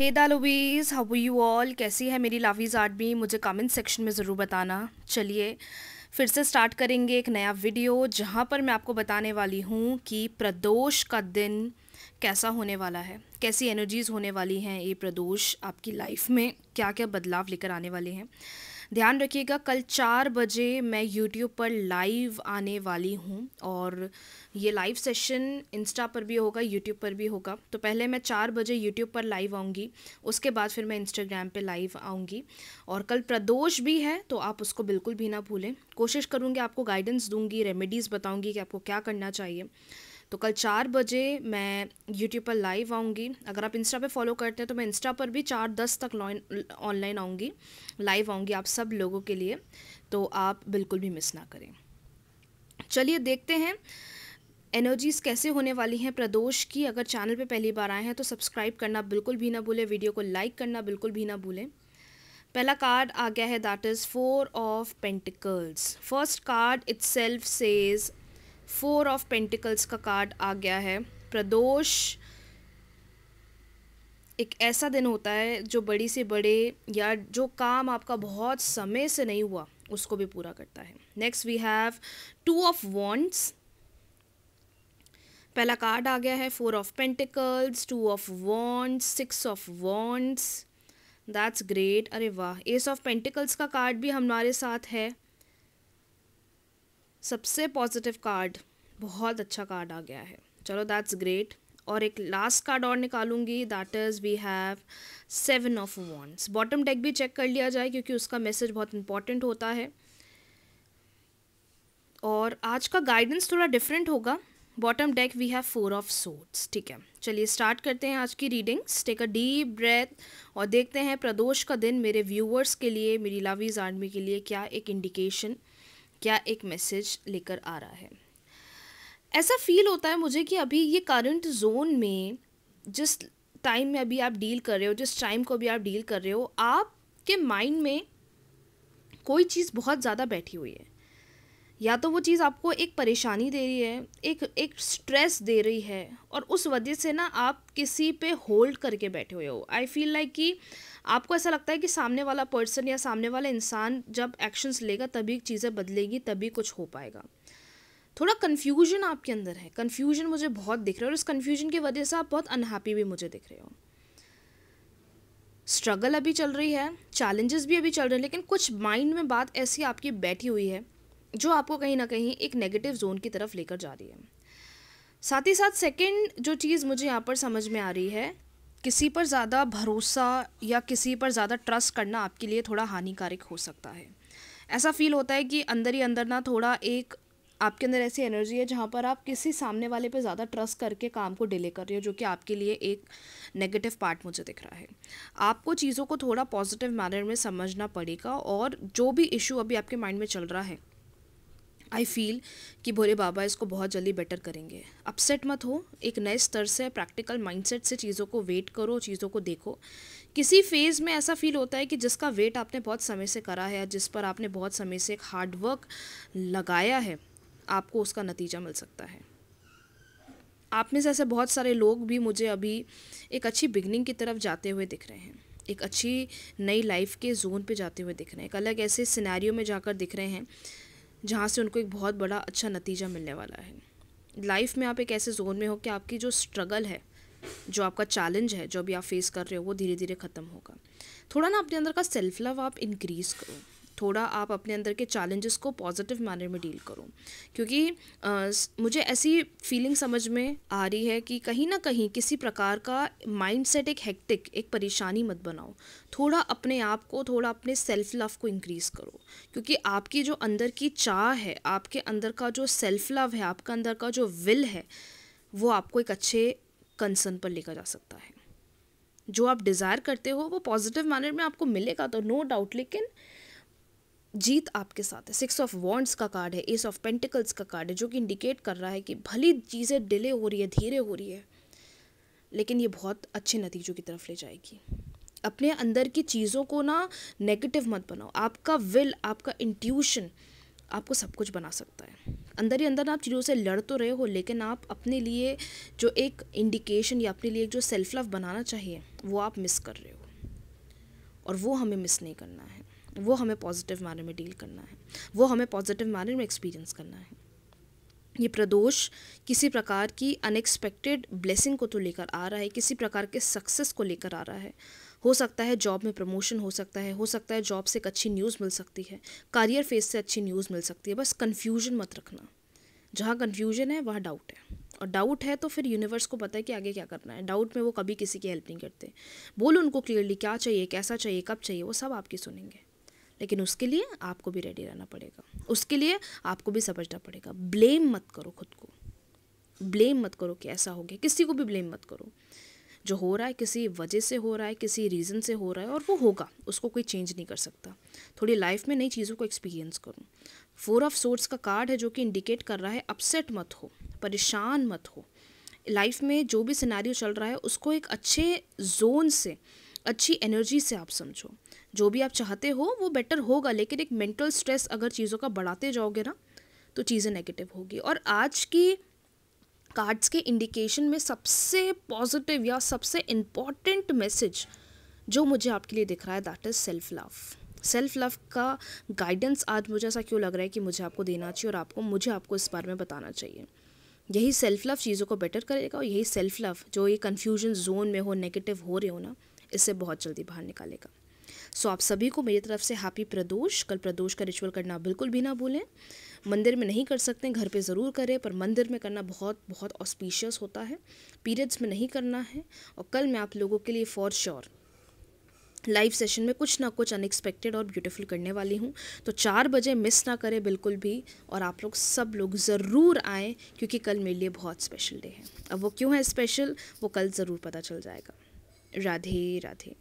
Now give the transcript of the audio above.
हे दालोबीज़ how you all कैसी है मेरी लावीज़ आर्मी मुझे कमेंट सेक्शन में ज़रूर बताना चलिए फिर से स्टार्ट करेंगे एक नया वीडियो जहाँ पर मैं आपको बताने वाली हूँ कि प्रदोष का दिन कैसा होने वाला है कैसी एनर्जीज़ होने वाली हैं ये प्रदोष आपकी लाइफ में क्या क्या बदलाव लेकर आने वाले हैं ध्यान रखिएगा कल चार बजे मैं यूट्यूब पर लाइव आने वाली हूँ और ये लाइव सेशन इंस्टा पर भी होगा यूट्यूब पर भी होगा तो पहले मैं चार बजे यूट्यूब पर लाइव आऊँगी उसके बाद फिर मैं इंस्टाग्राम पर लाइव आऊँगी और कल प्रदोष भी है तो आप उसको बिल्कुल भी ना भूलें कोशिश करूँगी आपको गाइडेंस दूँगी रेमेडीज़ बताऊँगी कि आपको क्या करना चाहिए तो कल चार बजे मैं यूट्यूब पर लाइव आऊँगी अगर आप इंस्टा पे फॉलो करते हैं तो मैं इंस्टा पर भी चार दस तक ऑनलाइन आऊँगी लाइव आऊँगी आप सब लोगों के लिए तो आप बिल्कुल भी मिस ना करें चलिए देखते हैं एनर्जीज़ कैसे होने वाली हैं प्रदोष की अगर चैनल पे पहली बार आए हैं तो सब्सक्राइब करना बिल्कुल भी ना भूलें वीडियो को लाइक करना बिल्कुल भी ना भूलें पहला कार्ड आ गया है that is four of pentacles first card itself says four of pentacles का कार्ड आ गया है प्रदोष एक ऐसा दिन होता है जो बड़ी से बड़े या जो काम आपका बहुत समय से नहीं हुआ उसको भी पूरा करता है next we have two of wands पहला कार्ड आ गया है four of pentacles two of wands six of wands that's great अरे वाह एस ऑफ पेंटिकल्स का कार्ड भी हमारे साथ है सबसे पॉजिटिव कार्ड बहुत अच्छा कार्ड आ गया है चलो दैट्स ग्रेट और एक लास्ट कार्ड और निकालूंगी that is we have seven of wands bottom deck भी चेक कर लिया जाए क्योंकि उसका मैसेज बहुत इंपॉर्टेंट होता है और आज का गाइडेंस थोड़ा डिफरेंट होगा bottom deck we have four of swords ठीक है चलिए स्टार्ट करते हैं आज की readings take a deep breath और देखते हैं प्रदोष का दिन मेरे व्यूअर्स के लिए मेरी लवीज आर्मी के लिए क्या एक इंडिकेशन क्या एक मैसेज लेकर आ रहा है ऐसा फील होता है मुझे कि अभी ये करंट जोन में जिस टाइम में अभी आप डील कर रहे हो जिस टाइम को अभी आप डील कर रहे हो आपके माइंड में कोई चीज़ बहुत ज़्यादा बैठी हुई है या तो वो चीज़ आपको एक परेशानी दे रही है एक एक स्ट्रेस दे रही है और उस वजह से ना आप किसी पे होल्ड करके बैठे हुए हो आई फील लाइक कि आपको ऐसा लगता है कि सामने वाला पर्सन या सामने वाला इंसान जब एक्शंस लेगा तभी चीज़ें बदलेगी तभी कुछ हो पाएगा थोड़ा कन्फ्यूजन आपके अंदर है कन्फ्यूजन मुझे बहुत दिख रहा है और उस कन्फ्यूजन की वजह से आप बहुत अनहैप्पी भी मुझे दिख रहे हो स्ट्रगल अभी चल रही है चैलेंजेस भी अभी चल रहे हैं लेकिन कुछ माइंड में बात ऐसी आपकी बैठी हुई है जो आपको कहीं ना कहीं एक नेगेटिव जोन की तरफ लेकर जा रही है साथ ही साथ सेकेंड जो चीज़ मुझे यहाँ पर समझ में आ रही है किसी पर ज़्यादा भरोसा या किसी पर ज़्यादा ट्रस्ट करना आपके लिए थोड़ा हानिकारक हो सकता है ऐसा फील होता है कि अंदर ही अंदर ना थोड़ा एक आपके अंदर ऐसी एनर्जी है जहाँ पर आप किसी सामने वाले पे ज़्यादा ट्रस्ट करके काम को डिले कर रहे हो जो कि आपके लिए एक नेगेटिव पार्ट मुझे दिख रहा है आपको चीज़ों को थोड़ा पॉजिटिव मैनर में समझना पड़ेगा और जो भी इशू अभी आपके माइंड में चल रहा है आई फील कि भोले बाबा इसको बहुत जल्दी बेटर करेंगे अपसेट मत हो एक नए स्तर से प्रैक्टिकल माइंडसेट से चीज़ों को वेट करो चीज़ों को देखो किसी फेज़ में ऐसा फील होता है कि जिसका वेट आपने बहुत समय से करा है जिस पर आपने बहुत समय से एक हार्डवर्क लगाया है आपको उसका नतीजा मिल सकता है आप में से ऐसे बहुत सारे लोग भी मुझे अभी एक अच्छी बिगनिंग की तरफ जाते हुए दिख रहे हैं एक अच्छी नई लाइफ के जोन पे जाते हुए दिख रहे हैं एक अलग ऐसे सिनेरियो में जाकर दिख रहे हैं जहाँ से उनको एक बहुत बड़ा अच्छा नतीजा मिलने वाला है लाइफ में आप एक ऐसे जोन में हो कि आपकी जो स्ट्रगल है जो आपका चैलेंज है जो भी आप फेस कर रहे हो वो धीरे धीरे ख़त्म होगा थोड़ा ना अपने अंदर का सेल्फ लव आप इंक्रीज़ करो थोड़ा आप अपने अंदर के चैलेंजेस को पॉजिटिव मैनर में डील करो क्योंकि आ, मुझे ऐसी फीलिंग समझ में आ रही है कि कहीं ना कहीं किसी प्रकार का माइंडसेट एक हेक्टिक एक परेशानी मत बनाओ थोड़ा अपने आप को थोड़ा अपने सेल्फ लव को इंक्रीज़ करो क्योंकि आपकी जो अंदर की चाह है आपके अंदर का जो सेल्फ लव है आपका अंदर का जो विल है वो आपको एक अच्छे कंसर्न पर लेकर जा सकता है जो आप डिज़ायर करते हो वो पॉजिटिव मैनर में आपको मिलेगा तो नो डाउट लेकिन जीत आपके साथ है सिक्स ऑफ वॉन्ड्स का कार्ड है एस ऑफ पेंटिकल्स का कार्ड है जो कि इंडिकेट कर रहा है कि भली चीज़ें डिले हो रही है धीरे हो रही है लेकिन ये बहुत अच्छे नतीजों की तरफ ले जाएगी अपने अंदर की चीज़ों को ना नेगेटिव मत बनाओ आपका विल आपका इंट्यूशन आपको सब कुछ बना सकता है अंदर ही अंदर आप चीज़ों से लड़ तो रहे हो लेकिन आप अपने लिए जो एक इंडिकेशन या अपने लिए जो सेल्फ लव बनाना चाहिए वो आप मिस कर रहे हो और वो हमें मिस नहीं करना है वो हमें पॉजिटिव मैनर में डील करना है वो हमें पॉजिटिव मैनर में एक्सपीरियंस करना है ये प्रदोष किसी प्रकार की अनएक्सपेक्टेड ब्लेसिंग को तो लेकर आ रहा है किसी प्रकार के सक्सेस को लेकर आ रहा है हो सकता है जॉब में प्रमोशन हो सकता है हो सकता है जॉब से एक अच्छी न्यूज़ मिल सकती है करियर फेज से अच्छी न्यूज़ मिल सकती है बस कन्फ्यूजन मत रखना जहाँ कन्फ्यूजन है वहाँ डाउट है और डाउट है तो फिर यूनिवर्स को पता है कि आगे क्या करना है डाउट में वो कभी किसी की हेल्प नहीं करते बोलो उनको क्लियरली क्या चाहिए कैसा चाहिए कब चाहिए वो सब आपकी सुनेंगे लेकिन उसके लिए आपको भी रेडी रहना पड़ेगा उसके लिए आपको भी समझना पड़ेगा ब्लेम मत करो खुद को ब्लेम मत करो कि ऐसा हो गया किसी को भी ब्लेम मत करो जो हो रहा है किसी वजह से हो रहा है किसी रीज़न से हो रहा है और वो होगा उसको कोई चेंज नहीं कर सकता थोड़ी लाइफ में नई चीज़ों को एक्सपीरियंस करो फोर ऑफ सोर्ट्स का कार्ड है जो कि इंडिकेट कर रहा है अपसेट मत हो परेशान मत हो लाइफ में जो भी सिनारी चल रहा है उसको एक अच्छे जोन से अच्छी एनर्जी से आप समझो जो भी आप चाहते हो वो बेटर होगा लेकिन एक मेंटल स्ट्रेस अगर चीज़ों का बढ़ाते जाओगे ना तो चीज़ें नेगेटिव होगी और आज की कार्ड्स के इंडिकेशन में सबसे पॉजिटिव या सबसे इम्पॉर्टेंट मैसेज जो मुझे आपके लिए दिख रहा है that is self love self love का गाइडेंस आज मुझे ऐसा क्यों लग रहा है कि मुझे आपको देना चाहिए और आपको मुझे आपको इस बारे में बताना चाहिए यही सेल्फ लव चीज़ों को बेटर करेगा और यही सेल्फ लव जो ये कन्फ्यूजन जोन में हो नेगेटिव हो रहे हो ना इससे बहुत जल्दी बाहर निकालेगा सो so, आप सभी को मेरी तरफ से हैप्पी प्रदोष कल प्रदोष का रिचुअल करना बिल्कुल भी ना भूलें मंदिर में नहीं कर सकते घर पे ज़रूर करें पर मंदिर में करना बहुत बहुत ऑस्पिशियस होता है पीरियड्स में नहीं करना है और कल मैं आप लोगों के लिए फॉर श्योर लाइव सेशन में कुछ ना कुछ अनएक्सपेक्टेड और ब्यूटीफुल करने वाली हूँ तो चार बजे मिस ना करें बिल्कुल भी और आप लोग सब लोग ज़रूर आएँ क्योंकि कल मेरे लिए बहुत स्पेशल डे है अब वो क्यों है स्पेशल वो कल ज़रूर पता चल जाएगा राधे राधे